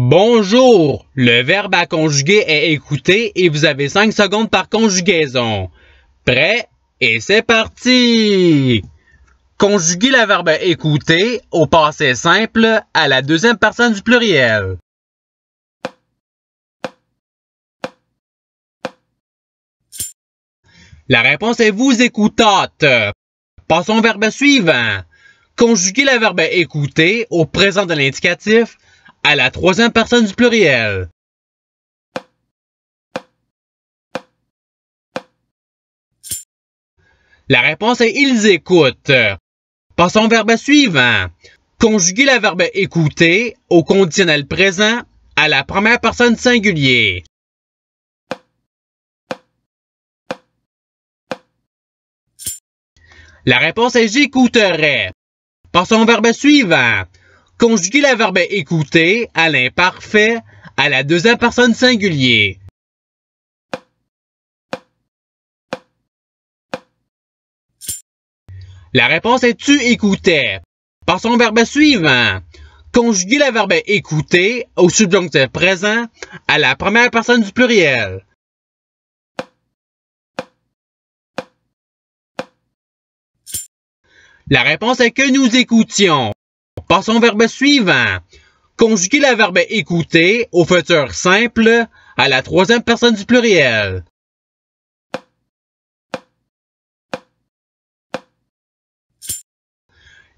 Bonjour! Le verbe à conjuguer est écouter » et vous avez 5 secondes par conjugaison. Prêt? Et c'est parti! Conjuguez le verbe écouter au passé simple à la deuxième personne du pluriel. La réponse est vous écoutâtes. Passons au verbe suivant. Conjuguez le verbe écouter au présent de l'indicatif à la troisième personne du pluriel. La réponse est ils écoutent. Passons au verbe suivant. Conjuguer le verbe écouter au conditionnel présent à la première personne singulier. La réponse est j'écouterai. Passons au verbe suivant. Conjuguez la verbe écouter à l'imparfait, à la deuxième personne singulier. La réponse est tu écoutais. Passons au verbe suivant. Conjuguez la verbe écouter au subjonctif présent à la première personne du pluriel. La réponse est que nous écoutions. Passons au verbe suivant. Conjuguer le verbe écouter au futur simple à la troisième personne du pluriel.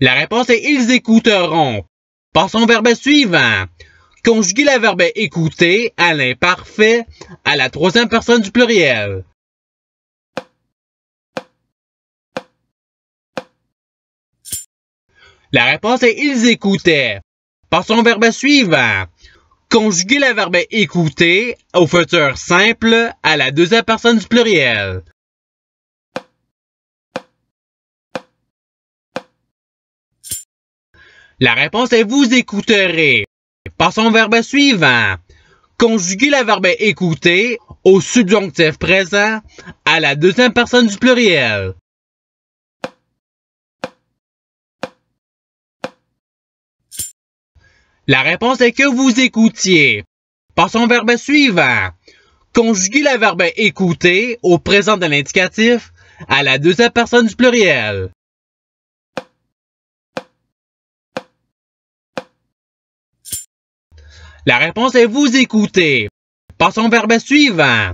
La réponse est ils écouteront. Passons au verbe suivant. Conjuguer le verbe écouter à l'imparfait à la troisième personne du pluriel. La réponse est ils écoutaient. Passons au verbe suivant. Conjuguez le verbe écouter au futur simple à la deuxième personne du pluriel. La réponse est vous écouterez. Passons au verbe suivant. Conjuguez le verbe écouter au subjonctif présent à la deuxième personne du pluriel. La réponse est que vous écoutiez. Passons au verbe suivant. Conjuguez le verbe écouter au présent de l'indicatif à la deuxième personne du pluriel. La réponse est vous écoutez. Passons au verbe suivant.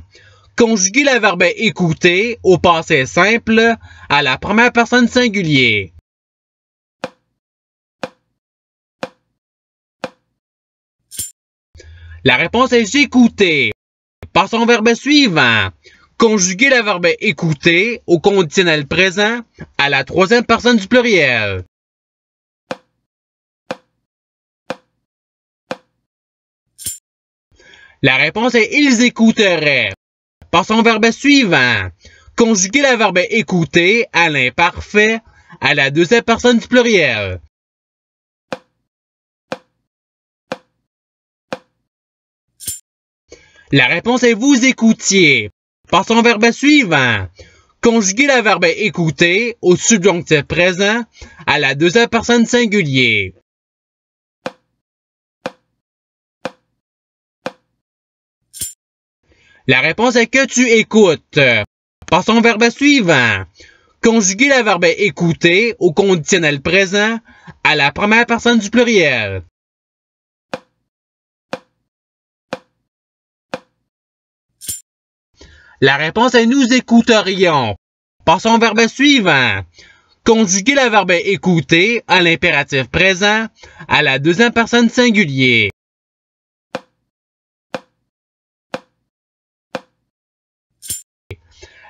Conjuguez le verbe écouter au passé simple à la première personne singulier. La réponse est j'écoutais. Passons au verbe suivant. Conjuguez le verbe écouter au conditionnel présent à la troisième personne du pluriel. La réponse est ils écouteraient. Passons au verbe suivant. Conjuguez le verbe écouter à l'imparfait à la deuxième personne du pluriel. La réponse est vous écoutiez. Passons au verbe suivant. Conjuguez le verbe écouter au subjonctif présent à la deuxième personne singulier. La réponse est que tu écoutes. Passons au verbe suivant. Conjuguez le verbe écouter au conditionnel présent à la première personne du pluriel. La réponse est nous écouterions. Passons au verbe suivant. Conjuguez le verbe écouter à l'impératif présent à la deuxième personne singulier.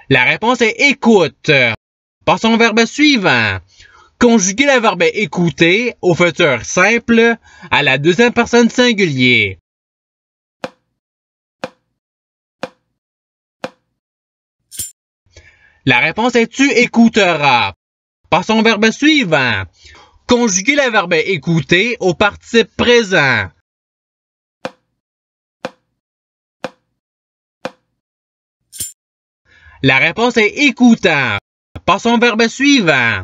La réponse est écoute. Passons au verbe suivant. Conjuguez le verbe écouter au futur simple à la deuxième personne singulier. La réponse est tu écouteras. Passons au verbe suivant. Conjuguez le verbe écouter au participe présent. La réponse est écoutant. Passons au verbe suivant.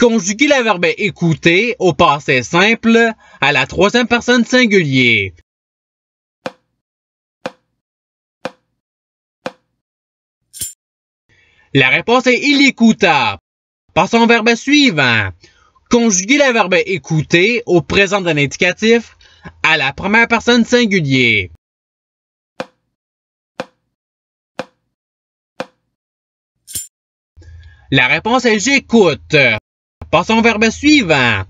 Conjuguez le verbe écouter au passé simple à la troisième personne singulier. La réponse est il écouta. Passons au verbe suivant. Conjuguez le verbe écouter au présent d'un indicatif à la première personne singulier. La réponse est j'écoute. Passons au verbe suivant.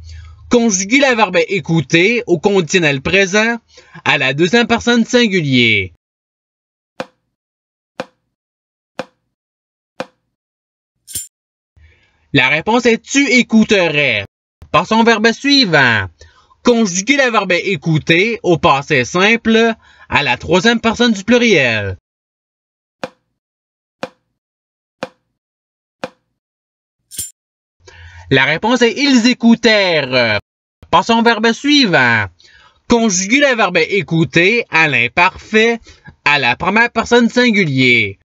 Conjuguez le verbe écouter au conditionnel présent à la deuxième personne singulier. La réponse est tu écouterais. Passons au verbe suivant. Conjuguer le verbe écouter au passé simple à la troisième personne du pluriel. La réponse est ils écoutèrent. Passons au verbe suivant. Conjuguer le verbe écouter à l'imparfait à la première personne singulier.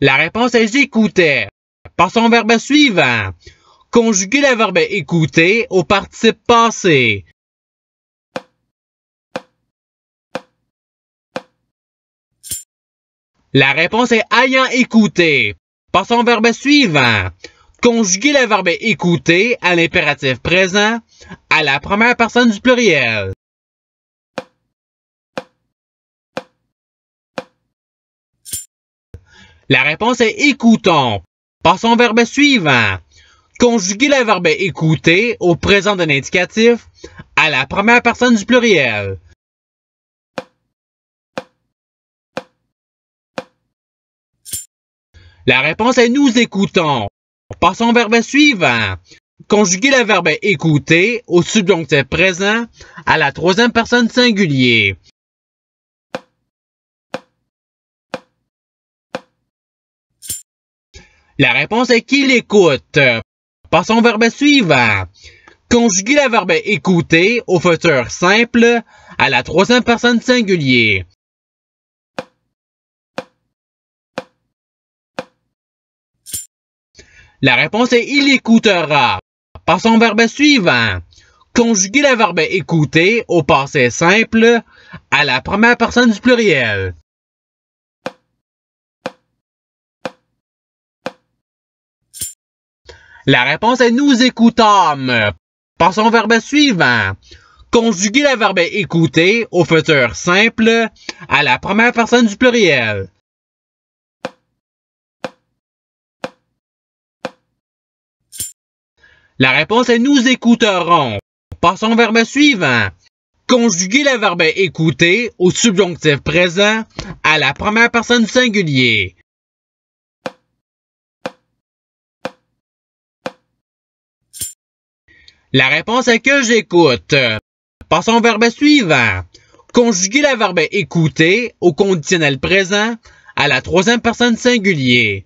La réponse est j'écoutais. Passons au verbe suivant. Conjuguez le verbe écouter au participe passé. La réponse est ayant écouté. Passons au verbe suivant. Conjuguez le verbe écouter à l'impératif présent à la première personne du pluriel. La réponse est écoutons. Passons au verbe suivant. Conjuguez le verbe écouter au présent d'un indicatif à la première personne du pluriel. La réponse est nous écoutons. Passons au verbe suivant. Conjuguez le verbe écouter au subjonctif présent à la troisième personne singulier. La réponse est qu'il écoute. Passons au verbe suivant. Conjuguez le verbe écouter au futur simple à la troisième personne singulier. La réponse est il écoutera. Passons au verbe suivant. Conjuguez le verbe écouter au passé simple à la première personne du pluriel. La réponse est nous écoutâmes. Passons au verbe suivant. Conjuguer le verbe écouter au futur simple à la première personne du pluriel. La réponse est nous écouterons. Passons au verbe suivant. Conjuguer le verbe écouter au subjonctif présent à la première personne du singulier. La réponse est que j'écoute. Passons au verbe suivant. Conjuguez la verbe écouter au conditionnel présent à la troisième personne singulier.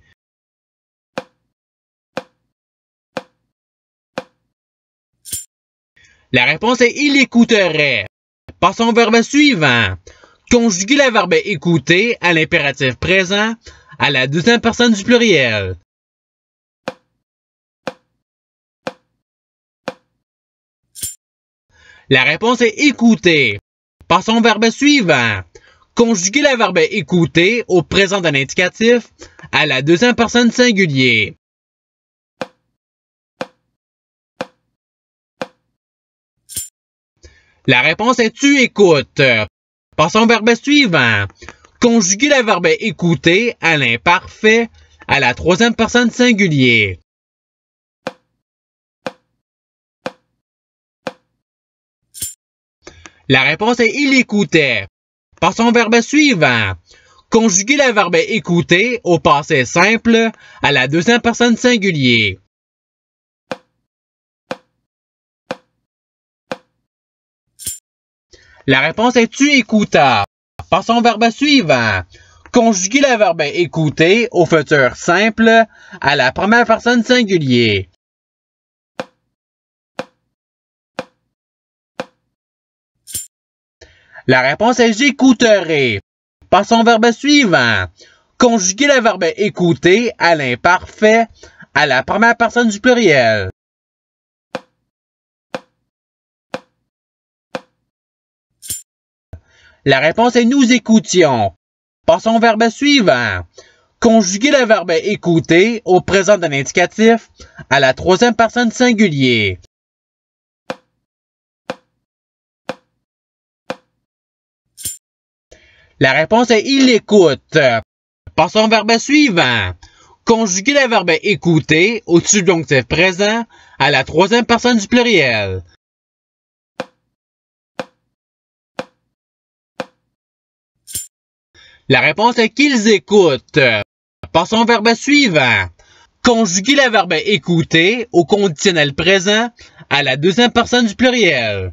La réponse est il écouterait. Passons au verbe suivant. Conjuguez la verbe écouter à l'impératif présent à la deuxième personne du pluriel. La réponse est écouter. Passons au verbe suivant. Conjuguez le verbe écouter au présent d'un indicatif à la deuxième personne singulier. La réponse est tu écoutes. Passons au verbe suivant. Conjuguez le verbe écouter à l'imparfait à la troisième personne singulier. La réponse est il écoutait. Passons au verbe suivant. Conjuguez le verbe écouter au passé simple à la deuxième personne singulier. La réponse est tu écoutas. Passons au verbe suivant. Conjuguez le verbe écouter au futur simple à la première personne singulier. La réponse est j'écouterai. Passons au verbe suivant. Conjuguez le verbe écouter à l'imparfait à la première personne du pluriel. La réponse est nous écoutions. Passons au verbe suivant. Conjuguez le verbe écouter au présent d'un indicatif à la troisième personne singulier. La réponse est ils écoutent ». Passons au verbe suivant. Conjuguez le verbe écouter au subjonctif présent à la troisième personne du pluriel. La réponse est qu'ils écoutent. Passons au verbe suivant. Conjuguez le verbe écouter au conditionnel présent à la deuxième personne du pluriel.